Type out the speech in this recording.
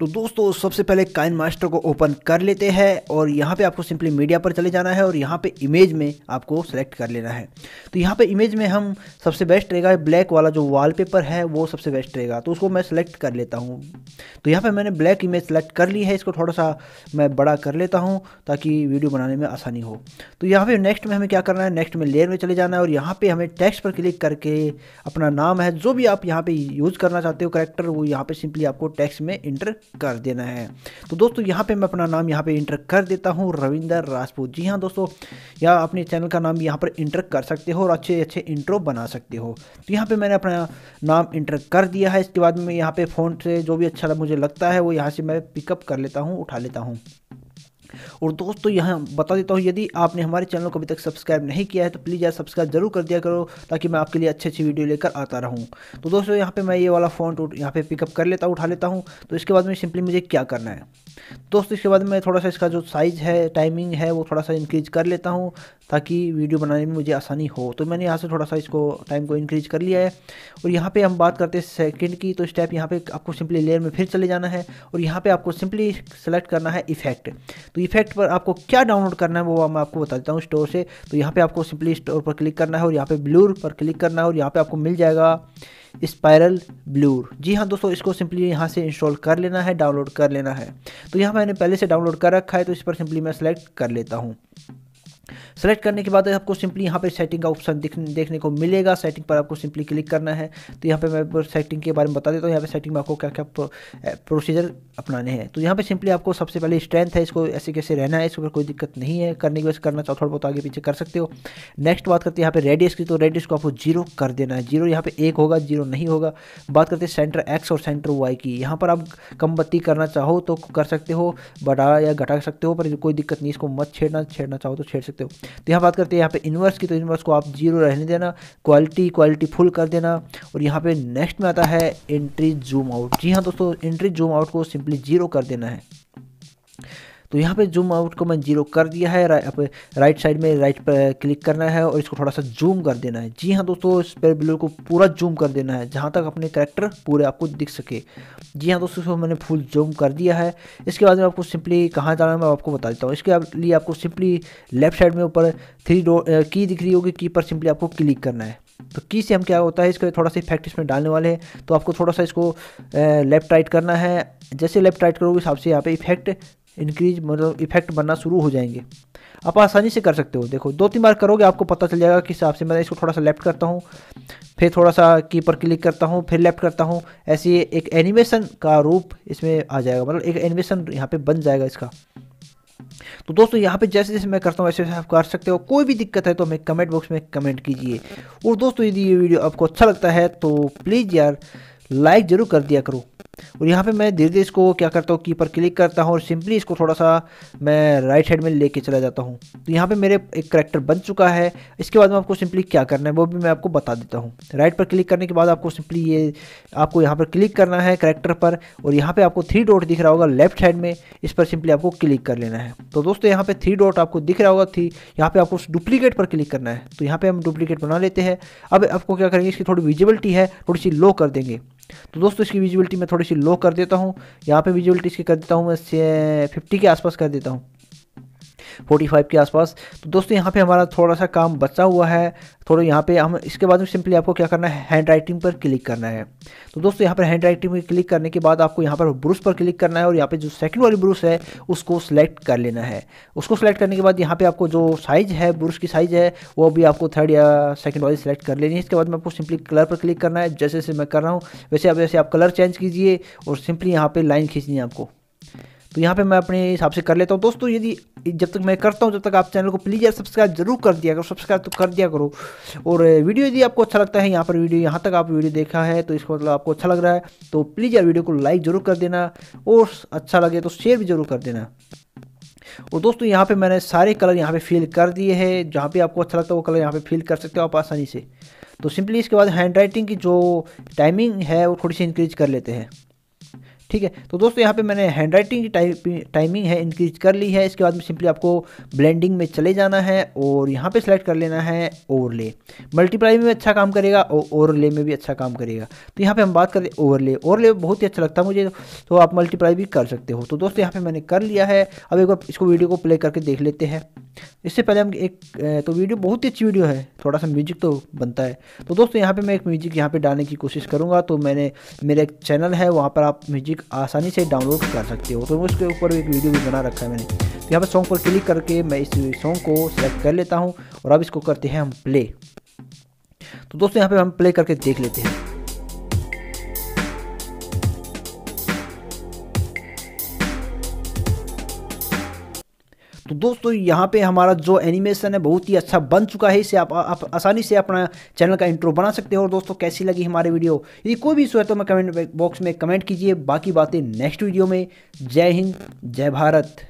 तो दोस्तों सबसे पहले काइन मास्टर को ओपन कर लेते हैं और यहाँ पे आपको सिंपली मीडिया पर चले जाना है और यहाँ पे इमेज में आपको सेलेक्ट कर लेना है तो यहाँ पे इमेज में हम सबसे बेस्ट रहेगा ब्लैक वाला जो वॉलपेपर है वो सबसे बेस्ट रहेगा तो उसको मैं सेलेक्ट कर लेता हूँ तो यहाँ पर मैंने ब्लैक इमेज सेलेक्ट कर ली है इसको थोड़ा सा मैं बड़ा कर लेता हूँ ताकि वीडियो बनाने में आसानी हो तो यहाँ पर नेक्स्ट में हमें क्या करना है नेक्स्ट में लेयर में चले जाना है और यहाँ पर हमें टेक्स्ट पर क्लिक करके अपना नाम है जो भी आप यहाँ पर यूज़ करना चाहते हो करेक्टर वो यहाँ पर सिंपली आपको टैक्स में इंटर कर देना है तो दोस्तों यहाँ पे मैं अपना नाम यहाँ पे इंटर कर देता हूँ रविंदर राजपूत जी हाँ दोस्तों या अपने चैनल का नाम यहाँ पर इंटर कर सकते हो और अच्छे अच्छे इंट्रो बना सकते हो तो यहाँ पर मैंने अपना नाम इंटर कर दिया है इसके बाद में यहाँ पे फ़ोन से जो भी अच्छा मुझे लगता है वो यहाँ से मैं पिकअप कर लेता हूँ उठा लेता हूँ और दोस्तों यहाँ बता देता हूँ यदि आपने हमारे चैनल को अभी तक सब्सक्राइब नहीं किया है तो प्लीज़ यार सब्सक्राइब जरूर कर दिया करो ताकि मैं आपके लिए अच्छी अच्छी वीडियो लेकर आता रहूँ तो दोस्तों यहाँ पर मैं ये वाला फोन यहाँ पर पिकअप कर लेता हूँ उठा लेता हूँ तो इसके बाद में सिंपली मुझे क्या करना है दोस्तों इसके बाद मैं थोड़ा सा इसका जो साइज़ है टाइमिंग है वो थोड़ा सा इंक्रीज कर लेता हूँ ताकि वीडियो बनाने में मुझे आसानी हो तो मैंने यहाँ से थोड़ा सा इसको टाइम को इंक्रीज कर लिया है और यहाँ पे हम बात करते हैं सेकंड की तो स्टेप यहाँ पे आपको सिंपली लेयर में फिर चले जाना है और यहाँ पे आपको सिंपली सेलेक्ट करना है इफेक्ट तो इफेक्ट वेबसाइट पर आपको क्या डाउनलोड करना है वो मैं आपको बता देता हूँ स्टोर से तो यहाँ पे आपको सिंपली स्टोर पर क्लिक करना है और यहाँ पे ब्लूर पर क्लिक करना है और यहाँ पे आपको मिल जाएगा स्पायरल ब्लूर जी हाँ दोस्तों इसको सिंपली यहाँ से इंस्टॉल कर लेना है डाउनलोड कर लेना है तो यहाँ मैंने पहले से डाउनलोड कर रखा है तो इस पर सिंपली मैं सेलेक्ट कर लेता हूँ सेलेक्ट करने के बाद आपको सिंपली यहाँ पे सेटिंग का ऑप्शन देखने को मिलेगा सेटिंग पर आपको सिंपली क्लिक करना है तो यहाँ पे मैं सेटिंग के बारे में बता देता हूँ यहाँ पे सेटिंग में आपको क्या क्या प्रोसीजर अपनाने हैं तो यहाँ पे सिंपली आपको सबसे पहले स्ट्रेंथ है इसको ऐसे कैसे रहना है इस पर कोई दिक्कत नहीं है करने की वजह से करना चाहो थोड़ा बहुत आगे पीछे कर सकते हो नेक्स्ट बात करते हैं यहाँ पे रेडियस की तो रेडियस को आपको जीरो कर देना है जीरो यहाँ पे एक होगा जीरो नहीं होगा बात करते हैं सेंटर एक्स और सेंटर वाई की यहाँ पर आप कम बत्ती करना चाहो तो कर सकते हो बढ़ा या घटा सकते हो पर कोई दिक्कत नहीं इसको मत छेड़ना छेड़ना चाहो तो छेड़ सकते सकते हो तो यहाँ बात करते हैं यहाँ पे इन्वर्स की तो इन्वर्स को आप जीरो रहने देना क्वालिटी क्वालिटी फुल कर देना और यहाँ पे नेक्स्ट में आता है एंट्री जूम आउट जी हाँ दोस्तों एंट्री जूम आउट को सिंपली जीरो कर देना है तो यहाँ पे जूम आउट को मैं जीरो कर दिया है रा, राइट साइड में राइट पर क्लिक करना है और इसको थोड़ा सा जूम कर देना है जी हाँ दोस्तों पर ब्लू को पूरा जूम कर देना है जहाँ तक अपने करेक्टर पूरे आपको दिख सके जी हाँ दोस्तों इसको मैंने फुल जूम कर दिया है इसके बाद में आपको सिंपली कहाँ जाना है मैं आपको बता देता हूँ इसके लिए आपको सिंपली लेफ्ट साइड में ऊपर थ्री डो की दिख रही होगी की पर सिंपली आपको क्लिक करना है तो की से हम क्या होता है इसका थोड़ा सा इफेक्ट इसमें डालने वाले हैं तो आपको थोड़ा सा इसको लेफ्ट राइट करना है जैसे लेफ्ट राइट करोगे हिसाब से यहाँ पे इफेक्ट इंक्रीज मतलब इफेक्ट बनना शुरू हो जाएंगे आप आसानी से कर सकते हो देखो दो तीन बार करोगे आपको पता चल जाएगा कि हिसाब से मैं इसको थोड़ा सा लेफ्ट करता हूँ फिर थोड़ा सा की पर क्लिक करता हूँ फिर लेफ्ट करता हूँ ऐसे एक एनिमेशन का रूप इसमें आ जाएगा मतलब एक एनिमेशन यहाँ पे बन जाएगा इसका तो दोस्तों यहाँ पे जैसे जैसे मैं करता हूँ वैसे वैसे आप कर सकते हो कोई भी दिक्कत है तो हमें कमेंट बॉक्स में कमेंट कीजिए और दोस्तों यदि ये वीडियो आपको अच्छा लगता है तो प्लीज़ यार लाइक ज़रूर कर दिया करो और यहाँ पे मैं धीरे धीरे इसको क्या करता हूँ की पर क्लिक करता हूँ और सिंपली इसको थोड़ा सा मैं राइट हैंड में लेके चला जाता हूँ तो यहाँ पे मेरे एक करेक्टर बन चुका है इसके बाद में आपको सिंपली क्या करना है वो भी मैं आपको बता देता हूँ राइट पर क्लिक करने के बाद आपको सिंपली ये आपको यहाँ पर क्लिक करना है करेक्टर पर और यहाँ पर आपको थ्री डॉट दिख रहा होगा लेफ्ट हैंड में इस पर सिंपली आपको क्लिक कर लेना है तो दोस्तों यहाँ पर थ्री डॉट आपको दिख रहा होगा थ्री यहाँ पर आपको डुप्लीकेट पर क्लिक करना है तो यहाँ पर हम डुप्लीकेट बना लेते हैं अब आपको क्या करेंगे इसकी थोड़ी विजिबिलिटी है थोड़ी सी लो कर देंगे तो दोस्तों इसकी विजिबिलिटी मैं थोड़ी सी लो कर देता हूँ यहाँ पे विजिबिलिटी इसकी कर देता हूँ मैं फिफ्टी के आसपास कर देता हूँ फोर्टी फाइव के आसपास तो दोस्तों यहाँ पे हमारा थोड़ा सा काम बचा हुआ है थोड़ा यहाँ पे हम इसके बाद में सिंपली आपको क्या करना है हैंड राइटिंग पर क्लिक करना है तो दोस्तों यहाँ पर हैंड राइटिंग पर क्लिक करने के बाद आपको यहाँ पर ब्रूस पर क्लिक करना है और यहाँ पे जो सेकंड वाली ब्रूस है उसको सिलेक्ट कर लेना है उसको सिलेक्ट करने के बाद यहाँ पे आपको जो साइज़ है ब्रूस की साइज़ है वो भी आपको थर्ड या सेकेंड वाली सिलेक्ट कर लेनी है इसके बाद में आपको सिंपली कलर पर क्लिक करना है जैसे जैसे मैं कर रहा हूँ वैसे आप जैसे आप कलर चेंज कीजिए और सिंपली यहाँ पर लाइन खींचनी है आपको तो यहाँ पे मैं अपने हिसाब से कर लेता हूँ दोस्तों यदि जब तक मैं करता हूँ जब तक आप चैनल को प्लीज़ यार सब्सक्राइब जरूर कर दिया करो सब्सक्राइब तो कर दिया करो और वीडियो यदि आपको अच्छा लगता है यहाँ पर वीडियो यहाँ तक आप वीडियो देखा है तो इसका मतलब आपको अच्छा लग रहा है तो प्लीज़ यार वीडियो को लाइक ज़रूर कर देना और अच्छा लगे तो शेयर भी ज़रूर कर देना और दोस्तों यहाँ पे मैंने सारे कलर यहाँ पे फिल कर दिए हैं जहाँ पे आपको अच्छा लगता है वो कलर यहाँ पे फिल कर सकते हो आप आसानी से तो सिंपली इसके बाद हैंड राइटिंग की जो टाइमिंग है वो थोड़ी सी इंक्रीज कर लेते हैं ठीक है तो दोस्तों यहाँ पे मैंने हैंड राइटिंग की टाइमिंग है इंक्रीज कर ली है इसके बाद में सिंपली आपको ब्लेंडिंग में चले जाना है और यहाँ पे सेलेक्ट कर लेना है ओवरले मल्टीप्लाई में अच्छा काम करेगा और ओवरले में भी अच्छा काम करेगा तो यहाँ पर हम बात करें ओवरले ओवरले बहुत ही अच्छा लगता है मुझे तो आप मल्टीप्लाई भी कर सकते हो तो दोस्तों यहाँ पर मैंने कर लिया है अब एक बार इसको वीडियो को प्ले करके देख लेते हैं इससे पहले हम एक तो वीडियो बहुत ही अच्छी वीडियो है थोड़ा सा म्यूजिक तो बनता है तो दोस्तों यहाँ पे मैं एक म्यूजिक यहाँ पे डालने की कोशिश करूँगा तो मैंने मेरा एक चैनल है वहाँ पर आप म्यूजिक आसानी से डाउनलोड कर सकते हो तो उसके ऊपर एक वीडियो भी बना रखा है मैंने तो यहाँ पर सॉन्ग पर क्लिक करके मैं इस सॉन्ग को सेलेक्ट कर लेता हूँ और अब इसको करते हैं हम प्ले तो दोस्तों यहाँ पर हम प्ले करके देख लेते हैं तो दोस्तों यहाँ पे हमारा जो एनिमेशन है बहुत ही अच्छा बन चुका है इसे आप, आप आसानी से अपना चैनल का इंट्रो बना सकते हो और दोस्तों कैसी लगी हमारी वीडियो यदि कोई भी इशू है तो मैं कमेंट बॉक्स में कमेंट कीजिए बाकी बातें नेक्स्ट वीडियो में जय हिंद जय भारत